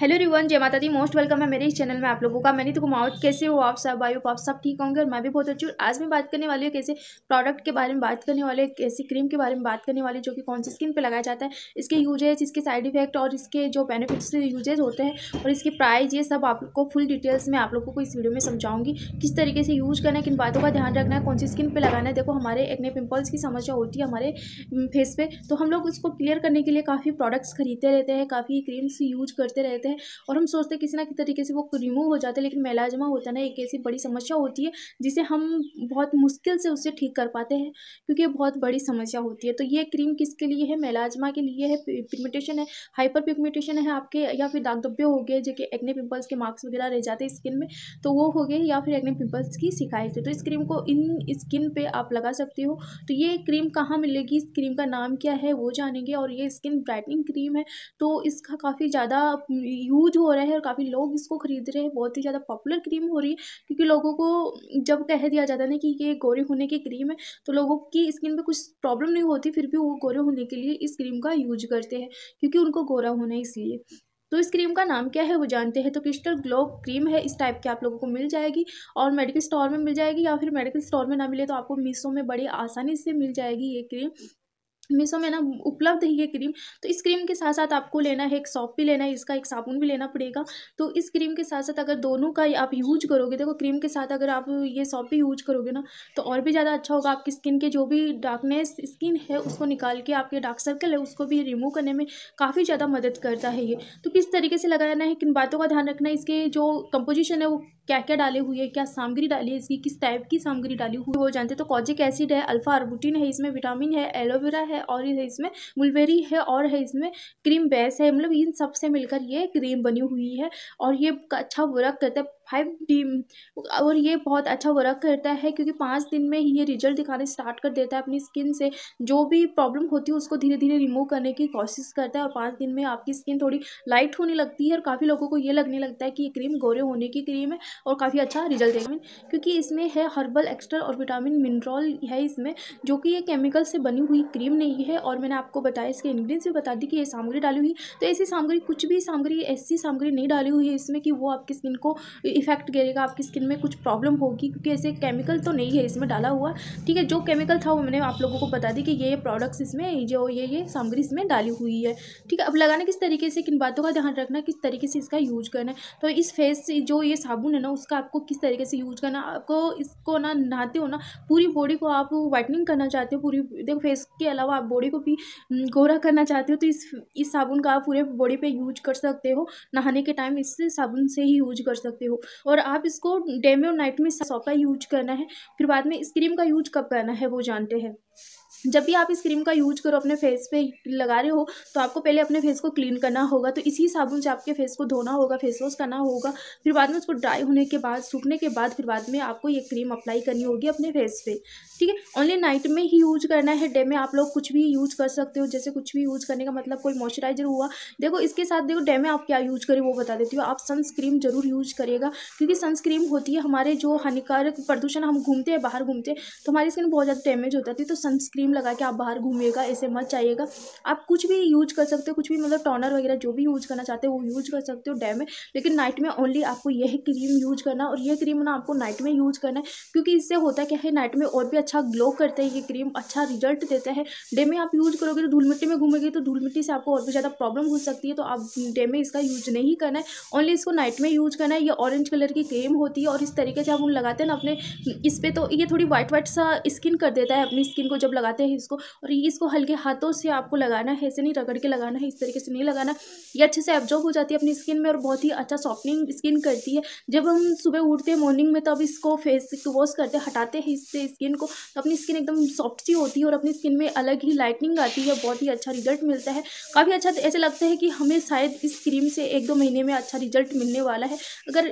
hello रिवन जय माता the most welcome है मेरे इस चैनल में आप लोगों का मैंने तो कुमावत कैसे हो आप सब आयु आप सब ठीक होंगे और मैं भी बहुत अच्छी हूँ आज मैं बात करने वाली हूँ कैसे प्रोडक्ट के बारे में बात करने वाले कैसी क्रीम के बारे में बात करने वाली जो कि कौन सी स्किन पे लगाया जाता है इसके यूजेज इसके साइड इफेक्ट और इसके जो बेनिफिट्स यूजेज होते हैं और इसके प्राइज ये सब आपको फुल डिटेल्स में आप लोगों को इस वीडियो में समझाऊंगी किस तरीके से यूज करना है किन बातों का ध्यान रखना है कौन सी स्किन पर लगाना है देखो हमारे एक पिम्पल्स की समस्या होती है हमारे फेस पर तो हम लोग उसको क्लियर करने के लिए काफ़ी प्रोडक्ट्स खरीदते रहते हैं काफ़ी क्रीम्स यूज करते रहते लेते हैं और हम सोचते हैं किसी ना किसी तरीके से वो रिमूव हो जाते हैं लेकिन मेलाजमा होता है ना एक ऐसी बड़ी समस्या होती है जिसे हम बहुत मुश्किल से उसे ठीक कर पाते हैं क्योंकि ये बहुत बड़ी समस्या होती है तो ये क्रीम किसके लिए है मेलाजमा के लिए है पिगमेंटेशन है हाइपर पिगमेंटेशन है आपके या फिर दाग दब्बे हो गए जो कि एक्ने पिम्पल्स के मार्क्स वगैरह रह जाते हैं स्किन में तो वो हो गए या फिर एक्ने पिंपल्स की शिकायत है तो इस क्रीम को इन स्किन पर आप लगा सकते हो तो ये क्रीम कहाँ मिलेगी इस क्रीम का नाम क्या है वो जानेंगे और ये स्किन ब्राइटनिंग क्रीम है तो इसका काफ़ी ज़्यादा यूज हो रहा है और काफ़ी लोग इसको ख़रीद रहे हैं बहुत ही ज़्यादा पॉपुलर क्रीम हो रही है क्योंकि लोगों को जब कह दिया जाता है ना कि ये गोरे होने की क्रीम है तो लोगों की स्किन पर कुछ प्रॉब्लम नहीं होती फिर भी वो गोरे होने के लिए इस क्रीम का यूज करते हैं क्योंकि उनको गोरा होना है इसलिए तो इस क्रीम का नाम क्या है वो जानते हैं तो क्रिस्टल ग्लो क्रीम है इस टाइप की आप लोगों को मिल जाएगी और मेडिकल स्टोर में मिल जाएगी या फिर मेडिकल स्टोर में ना मिले तो आपको मीसो में बड़ी आसानी से मिल जाएगी ये क्रीम मीसो में ना उपलब्ध ही है क्रीम तो इस क्रीम के साथ साथ आपको लेना है एक सॉप भी लेना है इसका एक साबुन भी लेना पड़ेगा तो इस क्रीम के साथ साथ अगर दोनों का आप यूज करोगे देखो क्रीम के साथ अगर आप ये सॉप भी यूज करोगे ना तो और भी ज़्यादा अच्छा होगा आपकी स्किन के जो भी डार्कनेस स्किन है उसको निकाल के आपके डार्क सर्कल है उसको भी रिमूव करने में काफ़ी ज़्यादा मदद करता है ये तो किस तरीके से लगाना है किन बातों का ध्यान रखना है इसके जो कंपोजिशन है वो क्या क्या डाले हुए है क्या सामग्री डाली है इसकी किस टाइप की सामग्री डाली हुई वो जानते तो कॉजिक एसिड है अल्फा आर्बुटिन है इसमें विटामिन है एलोवेरा है और है इसमें मुलबेरी है और है इसमें क्रीम बेस है मतलब इन सब से मिलकर ये क्रीम बनी हुई है और ये अच्छा वर्क करता है फाइव डी और ये बहुत अच्छा वर्क करता है क्योंकि पाँच दिन में ही ये रिजल्ट दिखाने स्टार्ट कर देता है अपनी स्किन से जो भी प्रॉब्लम होती है उसको धीरे धीरे रिमूव करने की कोशिश करता है और पाँच दिन में आपकी स्किन थोड़ी लाइट होने लगती है और काफ़ी लोगों को ये लगने लगता है कि ये क्रीम गोरे होने की क्रीम है और काफ़ी अच्छा रिजल्ट देगा क्योंकि इसमें है हर्बल एक्स्ट्रा और विटामिन मिनरल है इसमें जो कि ये केमिकल से बनी हुई क्रीम नहीं है और मैंने आपको बताया इसके इन्ग्रीडियंट्स भी बता दी कि ये सामग्री डाली हुई तो ऐसी सामग्री कुछ भी सामग्री ऐसी सामग्री नहीं डाली हुई है इसमें कि वो आपकी स्किन को इफेक्ट गिरेगा आपकी स्किन में कुछ प्रॉब्लम होगी क्योंकि ऐसे केमिकल तो नहीं है इसमें डाला हुआ ठीक है जो केमिकल था वो मैंने आप लोगों को बता दी कि ये प्रोडक्ट्स इसमें जो ये ये सामग्री इसमें डाली हुई है ठीक है अब लगाना किस तरीके से किन बातों का ध्यान रखना किस तरीके से इसका यूज करना है तो इस फेस जो ये साबुन है ना उसका आपको किस तरीके से यूज करना आपको इसको ना नहाते हो ना पूरी बॉडी को आप वाइटनिंग करना चाहते हो पूरी देखो फेस के अलावा आप बॉडी को भी हम्म, गोरा करना चाहते हो तो इस इस साबुन का आप पूरे बॉडी पे यूज कर सकते हो नहाने के टाइम इस साबुन से ही यूज कर सकते हो और आप इसको डे में और नाइट में सौ का यूज करना है फिर बाद में इस क्रीम का यूज कब करना है वो जानते हैं जब भी आप इस क्रीम का यूज करो अपने फेस पे लगा रहे हो तो आपको पहले अपने फेस को क्लीन करना होगा तो इसी साबुन से आपके फेस को धोना होगा फेस वॉश करना होगा फिर बाद में उसको ड्राई होने के बाद सूखने के बाद फिर बाद में आपको ये क्रीम अप्लाई करनी होगी अपने फेस पे ठीक है ओनली नाइट में ही यूज करना है डे में आप लोग कुछ भी यूज कर सकते हो जैसे कुछ भी यूज करने का मतलब कोई मॉइस्चराइजर हुआ देखो इसके साथ देखो डे में आप क्या यूज करें वो बता देती हो आप सनस्क्रीम जरूर यूज करिएगा क्योंकि सनस्क्रीम होती है हमारे जो हानिकारक प्रदूषण हम घूमते हैं बाहर घूमते हैं तो हमारी स्किन बहुत ज़्यादा डैमेज होता है तो सनस्क्रीम लगा के आप बाहर घूमिएगा ऐसे मत चाहिएगा आप कुछ भी यूज कर सकते हो कुछ भी मतलब टॉनर वगैरह जो भी यूज करना चाहते हो वो यूज कर सकते हो डे में लेकिन नाइट में ओनली आपको यह क्रीम यूज करना और यह क्रीम ना आपको नाइट में यूज करना है क्योंकि इससे होता क्या है नाइट में और भी अच्छा ग्लो करता है ये क्रीम अच्छा रिजल्ट देता है डे में आप यूज करोगे तो धूल मिट्टी में घूमोगे तो धूल मिट्टी से आपको और भी ज़्यादा प्रॉब्लम हो सकती है तो आप डे में इसका यूज नहीं करना है ओनली इसको नाइट में यूज करना है ये ऑरेंज कलर की क्रीम होती है और इस तरीके से आप उन लगाते हैं ना अपने इस पर तो ये थोड़ी व्हाइट व्हाइट सा स्किन कर देता है अपनी स्किन को जब लगाते हैं लगाते हैं इसको और ये इसको हल्के हाथों से आपको लगाना है ऐसे नहीं रगड़ के लगाना है इस तरीके से नहीं लगाना ये अच्छे से एब्जॉर्ब हो जाती है अपनी स्किन में और बहुत ही अच्छा सॉफ्टनिंग स्किन करती है जब हम सुबह उठते हैं मॉर्निंग में तब इसको फेस वॉश करते हटाते हैं इससे स्किन को तो अपनी स्किन एकदम सॉफ्ट सी होती है और अपनी स्किन में अलग ही लाइटनिंग आती है बहुत ही अच्छा रिजल्ट मिलता है काफ़ी अच्छा ऐसे लगता है कि हमें शायद इस क्रीम से एक दो महीने में अच्छा रिजल्ट मिलने वाला है अगर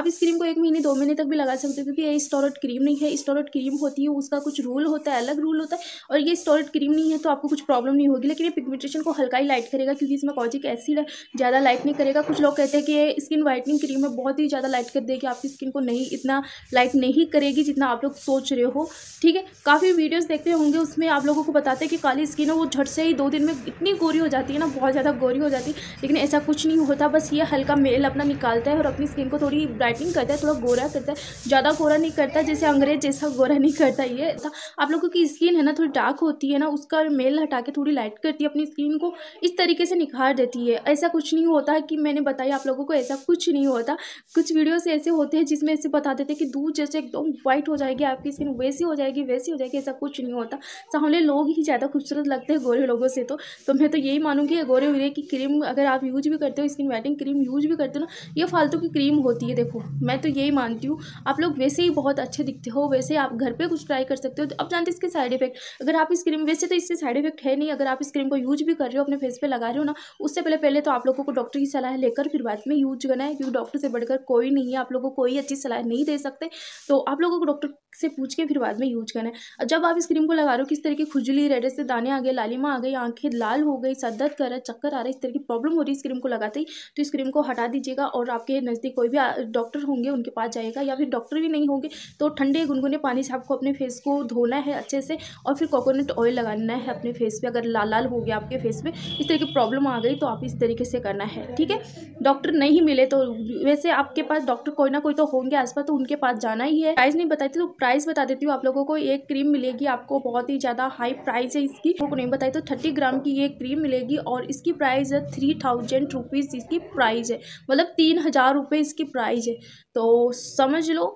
आप इस क्रीम को एक महीने दो महीने तक भी लगा सकते हो क्योंकि ये स्टोरेट क्रीम नहीं है स्टोरेट क्रीम होती है उसका कुछ रूल होता है अलग रूल होता है और ये स्टोरेड क्रीम नहीं है तो आपको कुछ प्रॉब्लम नहीं होगी लेकिन ये पिगमेंटेशन को हल्का ही लाइट करेगा क्योंकि इसमें कॉजिक एसिड है ज़्यादा लाइट नहीं करेगा कुछ लोग कहते हैं कि ये स्किन वाइटनिंग क्रीम है बहुत ही ज़्यादा लाइट कर देगी आपकी स्किन को नहीं इतना लाइट नहीं करेगी जितना आप लोग सोच रहे हो ठीक है काफ़ी वीडियोज़ देखते होंगे उसमें आप लोगों को बताते हैं कि काली स्किन है वो झट से ही दो दिन में इतनी गोरी हो जाती है ना बहुत ज़्यादा गोरी हो जाती है लेकिन ऐसा कुछ नहीं होता बस ये हल्का मेल अपना निकालता है और अपनी स्किन को थोड़ी ब्राइटनिंग करता है थोड़ा गोरा करता है ज़्यादा गोरा नहीं करता जैसे अंग्रेज जैसा गोरा नहीं करता ये आप लोगों की स्किन है ना थोड़ी डार्क होती है ना उसका मेल हटा के थोड़ी लाइट करती है अपनी स्किन को इस तरीके से निखार देती है ऐसा कुछ नहीं होता कि मैंने बताया आप लोगों को ऐसा कुछ नहीं होता कुछ वीडियोस ऐसे होते हैं जिसमें ऐसे बता देते हैं कि दूध जैसे एकदम वाइट हो जाएगी आपकी स्किन वैसी हो जाएगी वैसी हो जाएगी ऐसा कुछ नहीं होता सामने लोग ही ज़्यादा खूबसूरत लगते हैं गोरे लोगों से तो, तो मैं तो यही मानूंगी गोरे वीरे की क्रीम अगर आप यूज भी करते हो स्किन वाइटिंग क्रीम यूज भी करते हो ना ये फालतू की क्रीम होती है देखो मैं तो यही मानती हूँ आप लोग वैसे ही बहुत अच्छे दिखते हो वैसे आप घर पर कुछ ट्राई कर सकते हो तो आप जानते इसके साइड इफेक्ट अगर आप इस क्रीम वैसे तो इससे साइड इफेक्ट है नहीं अगर आप इस क्रीम को यूज भी कर रहे हो अपने फेस पे लगा रहे हो ना उससे पहले पहले तो आप लोगों को डॉक्टर की सलाह लेकर फिर बाद में यूज करना है क्योंकि डॉक्टर से बढ़कर कोई नहीं है आप लोगों को कोई अच्छी सलाह नहीं दे सकते तो आप लोगों को डॉक्टर से पूछ के फिर बाद में यूज करना है जब आप इस क्रीम को लगा रहे हो किस तरह की खुजली रेडे से दाने आ गए लालिमा आ गई आंखें लाल हो गई सर कर रहा है चक्कर आ रहा है इस तरह की प्रॉब्लम हो रही है इस क्रीम को लगाते ही तो इस क्रीम को हटा दीजिएगा और आपके नज़दीक कोई भी डॉक्टर होंगे उनके पास जाएगा या फिर डॉक्टर भी नहीं होंगे तो ठंडे गुनगुने पानी से आपको अपने फेस को धोना है अच्छे से और और फिर कोकोनट ऑयल लगाना है अपने फेस पे अगर लाल लाल हो गया आपके फेस पे इस तरह की प्रॉब्लम आ गई तो आप इस तरीके से करना है ठीक है डॉक्टर नहीं मिले तो वैसे आपके पास डॉक्टर कोई ना कोई तो होंगे आसपास तो उनके पास जाना ही है प्राइस नहीं बताती तो प्राइस बता देती हूँ आप लोगों को एक क्रीम मिलेगी आपको बहुत ही ज़्यादा हाई प्राइस है इसकी को नहीं बताई तो थर्टी ग्राम की ये क्रीम मिलेगी और इसकी प्राइस है थ्री थाउजेंड रुपीज़ इसकी प्राइस है मतलब तीन हज़ार रुपये इसकी प्राइस है तो समझ लो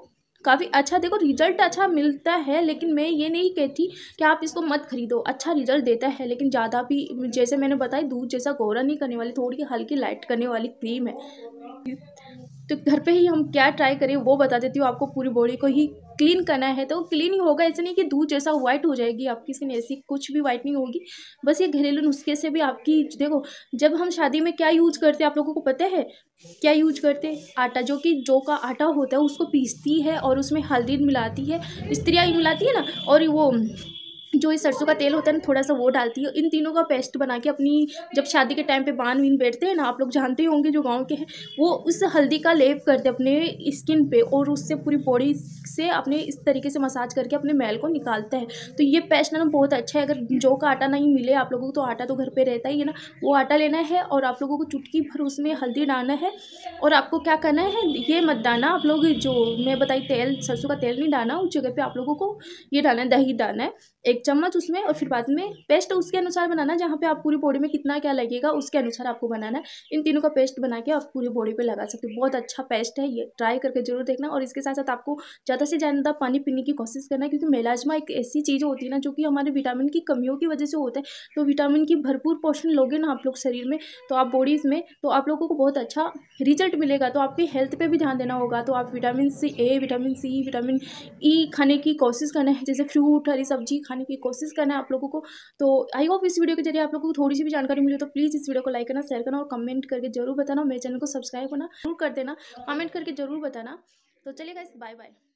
काफ़ी अच्छा देखो रिजल्ट अच्छा मिलता है लेकिन मैं ये नहीं कहती कि आप इसको मत खरीदो अच्छा रिजल्ट देता है लेकिन ज़्यादा भी जैसे मैंने बताया दूध जैसा गोरा नहीं करने वाली थोड़ी हल्की लाइट करने वाली क्रीम है तो घर पे ही हम क्या ट्राई करें वो बता देती हूँ आपको पूरी बॉडी को ही क्लीन करना है तो क्लीन ही होगा ऐसे नहीं कि दूध जैसा वाइट हो जाएगी आपकी स्किन ऐसी कुछ भी नहीं होगी बस ये घरेलू नुस्खे से भी आपकी देखो जब हम शादी में क्या यूज करते हैं आप लोगों को पता है क्या यूज करते हैं आटा जो कि जो का आटा होता है उसको पीसती है और उसमें हल्दी मिलाती है स्त्रियाँ मिलाती है ना और वो जो ये सरसों का तेल होता है ना थोड़ा सा वो डालती है इन तीनों का पेस्ट बना के अपनी जब शादी के टाइम पे बान वीन बैठते हैं ना आप लोग जानते ही होंगे जो गांव के हैं वो उस हल्दी का लेप करते अपने स्किन पे और उससे पूरी बॉडी से अपने इस तरीके से मसाज करके अपने मैल को निकालता है तो ये पेस्ट ना बहुत अच्छा है अगर जो का आटा नहीं मिले आप लोगों को तो आटा तो घर पर रहता ही है ना वो आटा लेना है और आप लोगों को चुटकी भर उसमें हल्दी डालना है और आपको क्या करना है ये मत डालना आप लोग जो मैं बताई तेल सरसों का तेल नहीं डालना उस जगह पर आप लोगों को ये डालना है दही डालना है एक एक चम्मच उसमें और फिर बाद में पेस्ट उसके अनुसार बनाना जहाँ पे आप पूरी बॉडी में कितना क्या लगेगा उसके अनुसार आपको बनाना है इन तीनों का पेस्ट बना के आप पूरी बॉडी पे लगा सकते हो बहुत अच्छा पेस्ट है ये ट्राई करके जरूर देखना और इसके साथ साथ आपको ज़्यादा से ज़्यादा पानी पीने की कोशिश करना क्योंकि मेलाजमा एक ऐसी चीज़ होती है ना जो कि हमारे विटामिन की कमियों की वजह से होता है तो विटामिन की भरपूर पोषण लोगे ना आप लोग शरीर में तो आप बॉडीज़ में तो आप लोगों को बहुत अच्छा रिजल्ट मिलेगा तो आपकी हेल्थ पर भी ध्यान देना होगा तो आप vitamin C A vitamin C vitamin E खाने की कोशिश करना है जैसे फ्रूट हरी सब्जी खाने की कोशिश करना है आप लोगों को तो आई होप इस वीडियो के जरिए आप लोगों को थोड़ी सी भी जानकारी मिली तो प्लीज़ इस वीडियो को लाइक करना शेयर करना और कमेंट करके जरूर बताना मेरे चैनल को सब्सक्राइब करना जरूर कर देना कमेंट करके जरूर बताना तो चलिए गाइस बाय बाय